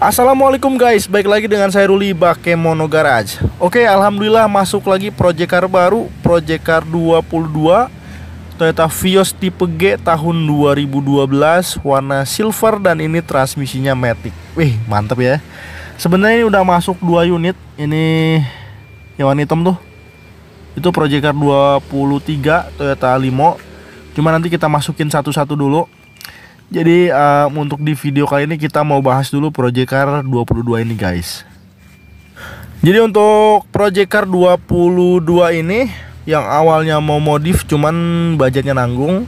Assalamualaikum guys, baik lagi dengan saya Ruli Bakemono Garage Oke, Alhamdulillah masuk lagi proyek car baru Project car 22 Toyota Vios tipe G tahun 2012 Warna silver dan ini transmisinya Matic Wih, mantep ya Sebenarnya ini udah masuk dua unit Ini yang warna hitam tuh Itu project car 23 Toyota Limo Cuma nanti kita masukin satu-satu dulu jadi uh, untuk di video kali ini kita mau bahas dulu Project Car 22 ini guys Jadi untuk Project Car 22 ini Yang awalnya mau modif cuman budgetnya nanggung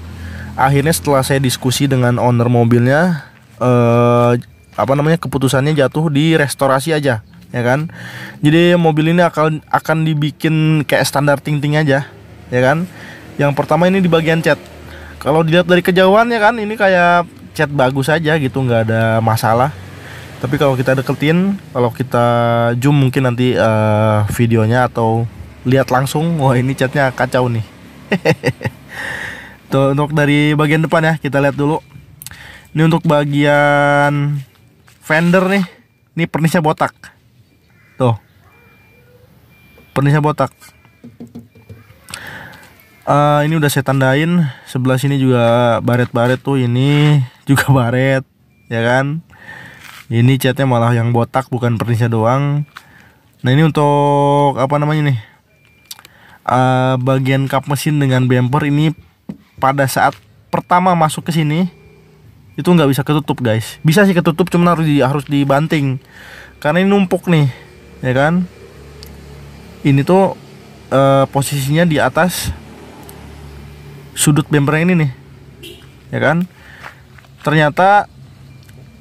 Akhirnya setelah saya diskusi dengan owner mobilnya uh, Apa namanya keputusannya jatuh di restorasi aja ya kan Jadi mobil ini akan, akan dibikin kayak standar ting-ting aja ya kan Yang pertama ini di bagian cat kalau dilihat dari kejauhan ya kan ini kayak cat bagus aja gitu nggak ada masalah tapi kalau kita deketin kalau kita zoom mungkin nanti uh, videonya atau lihat langsung wah ini catnya kacau nih Tuh, untuk dari bagian depan ya kita lihat dulu ini untuk bagian fender nih ini pernisnya botak tuh pernisnya botak uh, ini udah saya tandain sebelah sini juga baret-baret tuh ini juga baret ya kan ini catnya malah yang botak bukan pernisnya doang nah ini untuk apa namanya nih uh, bagian kap mesin dengan bumper ini pada saat pertama masuk ke sini itu nggak bisa ketutup guys bisa sih ketutup cuman harus di, harus dibanting karena ini numpuk nih ya kan ini tuh uh, posisinya di atas sudut bemper ini nih ya kan ternyata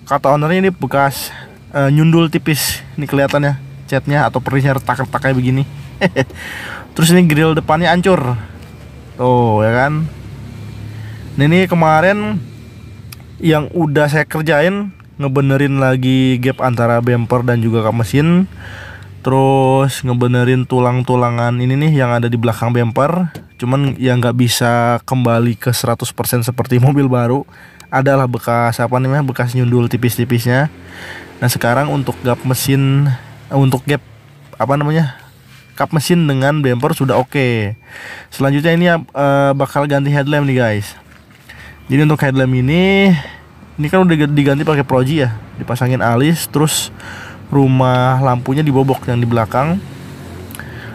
kata ownernya ini bekas e, nyundul tipis ini kelihatannya catnya atau perisnya retak-retak kayak begini terus ini grill depannya hancur tuh ya kan nah, ini kemarin yang udah saya kerjain ngebenerin lagi gap antara bumper dan juga kap mesin terus ngebenerin tulang-tulangan ini nih yang ada di belakang bumper cuman yang nggak bisa kembali ke 100% seperti mobil baru adalah bekas apa namanya bekas nyundul tipis-tipisnya nah sekarang untuk gap mesin untuk gap apa namanya kap mesin dengan bumper sudah oke okay. selanjutnya ini uh, bakal ganti headlamp nih guys jadi untuk headlamp ini ini kan udah diganti pakai proji ya dipasangin alis terus rumah lampunya dibobok yang di belakang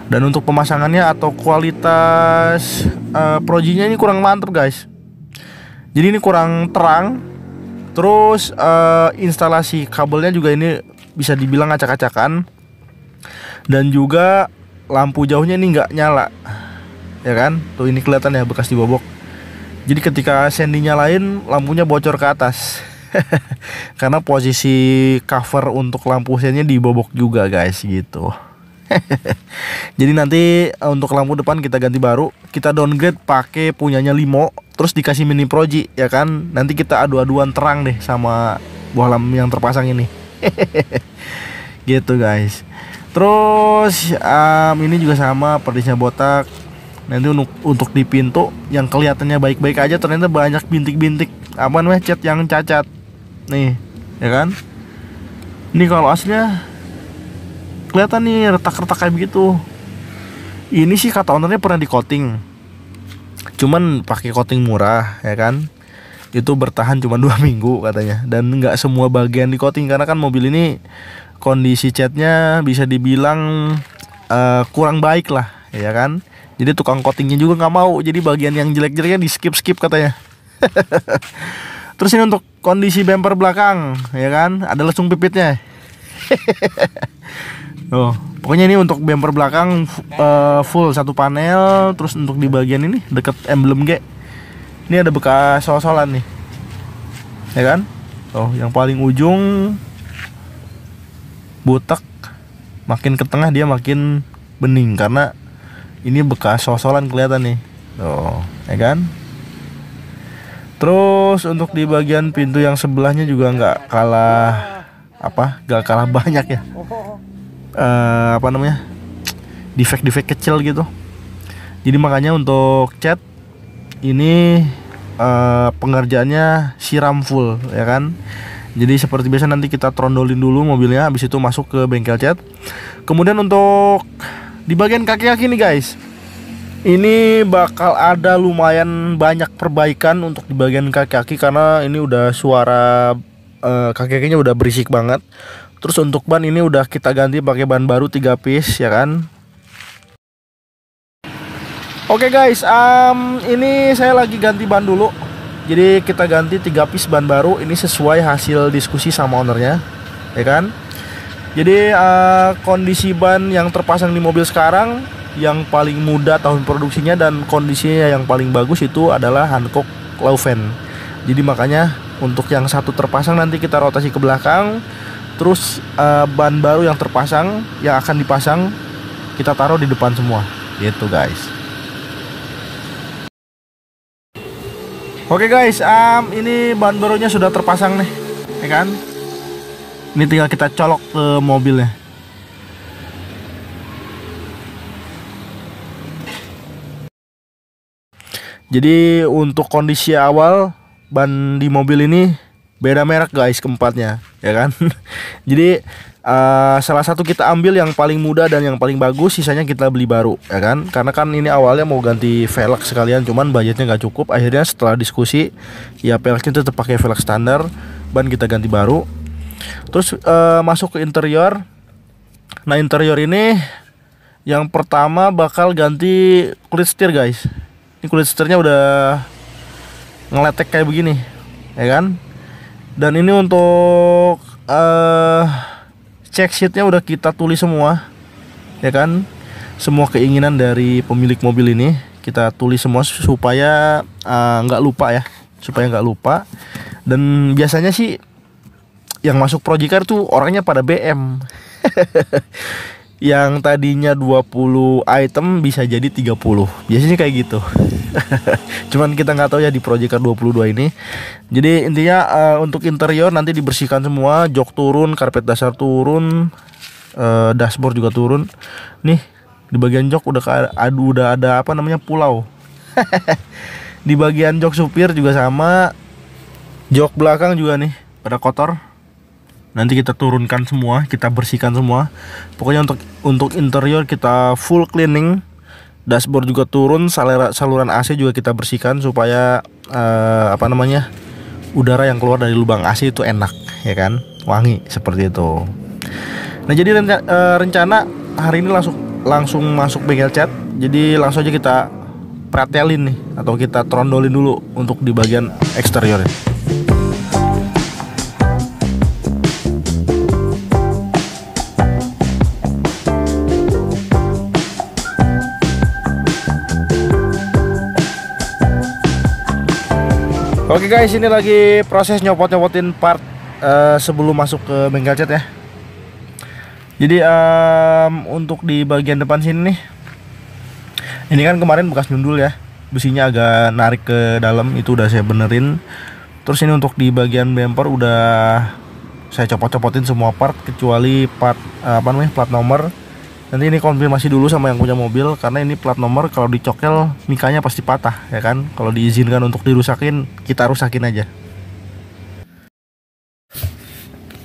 dan untuk pemasangannya atau kualitas uh, projinya ini kurang mantep guys jadi ini kurang terang terus uh, instalasi kabelnya juga ini bisa dibilang acak-acakan dan juga lampu jauhnya ini nggak nyala ya kan tuh ini kelihatan ya bekas dibobok jadi ketika sendi nyalain lampunya bocor ke atas karena posisi cover untuk lampu sennya dibobok juga guys gitu Jadi nanti eh, untuk lampu depan kita ganti baru, kita downgrade pakai punyanya Limo, terus dikasih mini proji ya kan. Nanti kita adu-aduan terang deh sama buah lampu yang terpasang ini. gitu guys. Terus um, ini juga sama perdisnya botak. Nanti untuk untuk di pintu yang kelihatannya baik-baik aja ternyata banyak bintik-bintik apa namanya cat yang cacat. Nih, ya kan? Ini kalau aslinya kelihatan nih retak-retak kayak begitu ini sih kata ownernya pernah di coating cuman pakai coating murah ya kan itu bertahan cuma dua minggu katanya dan nggak semua bagian di coating karena kan mobil ini kondisi catnya bisa dibilang uh, kurang baik lah ya kan jadi tukang coatingnya juga nggak mau jadi bagian yang jelek-jeleknya di skip skip katanya terus ini untuk kondisi bumper belakang ya kan ada lesung pipitnya Oh, pokoknya ini untuk bumper belakang uh, full satu panel, terus untuk di bagian ini deket emblem G. Ini ada bekas sol-solan nih. Ya kan? Oh, yang paling ujung butek makin ke tengah dia makin bening karena ini bekas sol-solan kelihatan nih. Oh, ya kan? Terus untuk di bagian pintu yang sebelahnya juga nggak kalah apa? Gak kalah banyak ya uh, apa namanya defect-defect kecil gitu jadi makanya untuk cat ini uh, pengerjaannya siram full ya kan jadi seperti biasa nanti kita trondolin dulu mobilnya habis itu masuk ke bengkel cat kemudian untuk di bagian kaki-kaki nih guys ini bakal ada lumayan banyak perbaikan untuk di bagian kaki-kaki karena ini udah suara uh, kaki-kakinya udah berisik banget Terus untuk ban ini udah kita ganti pakai ban baru 3 piece ya kan. Oke okay guys, um, ini saya lagi ganti ban dulu. Jadi kita ganti 3 piece ban baru ini sesuai hasil diskusi sama ownernya, ya kan? Jadi uh, kondisi ban yang terpasang di mobil sekarang yang paling muda tahun produksinya dan kondisinya yang paling bagus itu adalah Hankook Laufen. Jadi makanya untuk yang satu terpasang nanti kita rotasi ke belakang terus uh, ban baru yang terpasang yang akan dipasang kita taruh di depan semua gitu guys Oke guys, um, ini ban barunya sudah terpasang nih, ya kan? Ini tinggal kita colok ke mobilnya. Jadi untuk kondisi awal ban di mobil ini beda merek guys keempatnya ya kan jadi uh, salah satu kita ambil yang paling muda dan yang paling bagus sisanya kita beli baru ya kan karena kan ini awalnya mau ganti velg sekalian cuman budgetnya nggak cukup akhirnya setelah diskusi ya velgnya tetap pakai velg standar ban kita ganti baru terus uh, masuk ke interior nah interior ini yang pertama bakal ganti kulit setir guys ini kulit setirnya udah ngeletek kayak begini ya kan dan ini untuk uh, check sheetnya udah kita tulis semua ya kan semua keinginan dari pemilik mobil ini kita tulis semua supaya eh, nggak uh, lupa ya supaya nggak lupa dan biasanya sih yang masuk projiker tuh orangnya pada BM yang tadinya 20 item bisa jadi 30 biasanya kayak gitu cuman kita nggak tahu ya di project 22 ini jadi intinya uh, untuk interior nanti dibersihkan semua jok turun karpet dasar turun uh, dashboard juga turun nih di bagian jok udah udah ada apa namanya pulau di bagian jok supir juga sama jok belakang juga nih pada kotor nanti kita turunkan semua kita bersihkan semua pokoknya untuk untuk interior kita full cleaning dashboard juga turun salera, saluran AC juga kita bersihkan supaya uh, apa namanya udara yang keluar dari lubang AC itu enak ya kan wangi seperti itu nah jadi rencana, uh, eh, rencana hari ini langsung langsung masuk bengkel cat jadi langsung aja kita pratelin nih atau kita trondolin dulu untuk di bagian eksteriornya. Oke okay guys, ini lagi proses nyopot-nyopotin part uh, sebelum masuk ke bengkel cat ya. Jadi um, untuk di bagian depan sini nih, ini kan kemarin bekas nyundul ya, besinya agak narik ke dalam itu udah saya benerin. Terus ini untuk di bagian bumper udah saya copot-copotin semua part kecuali part eh, apa namanya plat nomor nanti ini konfirmasi dulu sama yang punya mobil karena ini plat nomor kalau dicokel mikanya pasti patah ya kan kalau diizinkan untuk dirusakin kita rusakin aja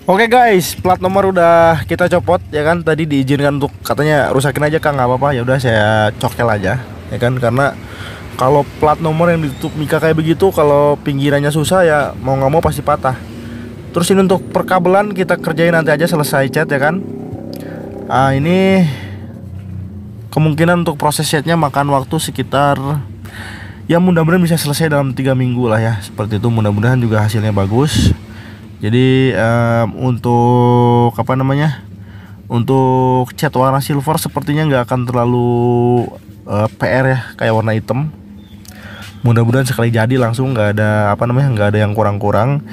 Oke okay guys, plat nomor udah kita copot ya kan. Tadi diizinkan untuk katanya rusakin aja Kang, nggak apa-apa. Ya udah saya cokel aja ya kan karena kalau plat nomor yang ditutup mika kayak begitu kalau pinggirannya susah ya mau nggak mau pasti patah. Terus ini untuk perkabelan kita kerjain nanti aja selesai cat ya kan uh, ini kemungkinan untuk proses setnya makan waktu sekitar ya mudah-mudahan bisa selesai dalam tiga minggu lah ya seperti itu mudah-mudahan juga hasilnya bagus jadi um, untuk apa namanya untuk cat warna silver sepertinya nggak akan terlalu uh, eh, PR ya kayak warna hitam mudah-mudahan sekali jadi langsung nggak ada apa namanya nggak ada yang kurang-kurang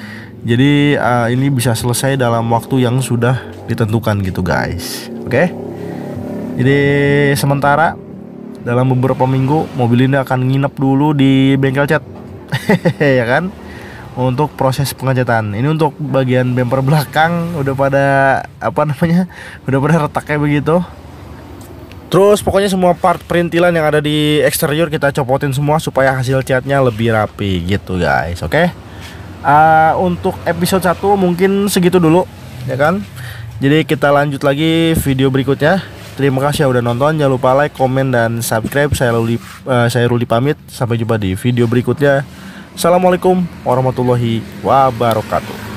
jadi uh, ini bisa selesai dalam waktu yang sudah ditentukan gitu guys. Oke. Okay? Jadi sementara dalam beberapa minggu mobil ini akan nginep dulu di bengkel cat. ya kan? Untuk proses pengecatan. Ini untuk bagian bumper belakang udah pada apa namanya? Udah pada retaknya begitu. Terus pokoknya semua part perintilan yang ada di eksterior kita copotin semua supaya hasil catnya lebih rapi gitu guys. Oke? Okay? uh, untuk episode 1 mungkin segitu dulu ya kan jadi kita lanjut lagi video berikutnya terima kasih ya udah nonton jangan lupa like komen dan subscribe saya Ruli uh, saya Ruli pamit sampai jumpa di video berikutnya assalamualaikum warahmatullahi wabarakatuh